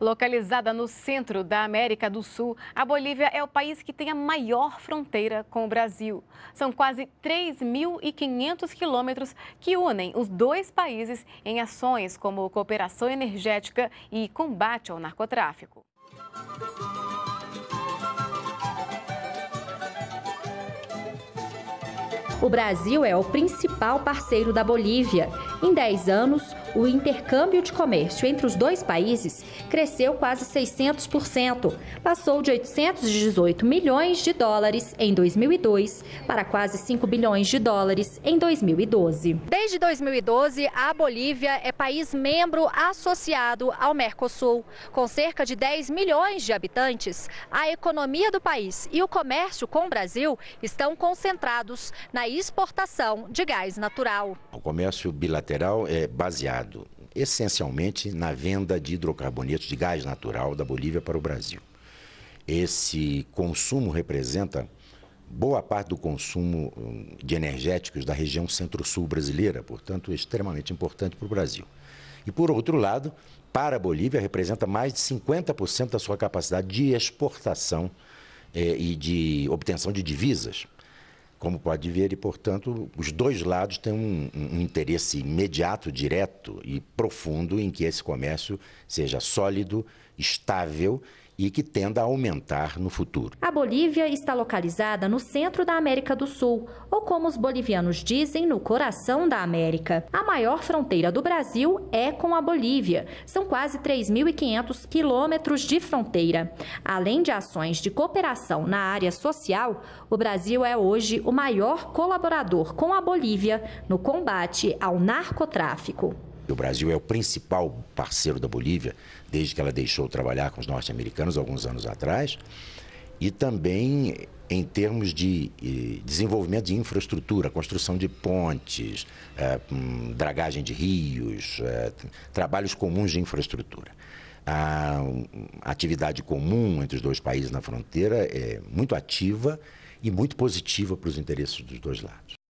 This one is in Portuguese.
Localizada no centro da América do Sul, a Bolívia é o país que tem a maior fronteira com o Brasil. São quase 3.500 quilômetros que unem os dois países em ações como cooperação energética e combate ao narcotráfico. O Brasil é o principal parceiro da Bolívia. Em 10 anos, o intercâmbio de comércio entre os dois países cresceu quase 600%, passou de 818 milhões de dólares em 2002 para quase 5 bilhões de dólares em 2012. Desde 2012, a Bolívia é país membro associado ao Mercosul. Com cerca de 10 milhões de habitantes, a economia do país e o comércio com o Brasil estão concentrados na exportação de gás natural. O comércio bilateral é baseado essencialmente na venda de hidrocarbonetos de gás natural da Bolívia para o Brasil. Esse consumo representa boa parte do consumo hum, de energéticos da região centro-sul brasileira, portanto, extremamente importante para o Brasil. E, por outro lado, para a Bolívia, representa mais de 50% da sua capacidade de exportação eh, e de obtenção de divisas. Como pode ver, e portanto, os dois lados têm um, um interesse imediato, direto e profundo em que esse comércio seja sólido, estável e que tenda a aumentar no futuro. A Bolívia está localizada no centro da América do Sul, ou como os bolivianos dizem, no coração da América. A maior fronteira do Brasil é com a Bolívia. São quase 3.500 quilômetros de fronteira. Além de ações de cooperação na área social, o Brasil é hoje o maior colaborador com a Bolívia no combate ao narcotráfico o Brasil é o principal parceiro da Bolívia, desde que ela deixou trabalhar com os norte-americanos alguns anos atrás, e também em termos de eh, desenvolvimento de infraestrutura, construção de pontes, eh, hum, dragagem de rios, eh, trabalhos comuns de infraestrutura. A atividade comum entre os dois países na fronteira é muito ativa e muito positiva para os interesses dos dois lados.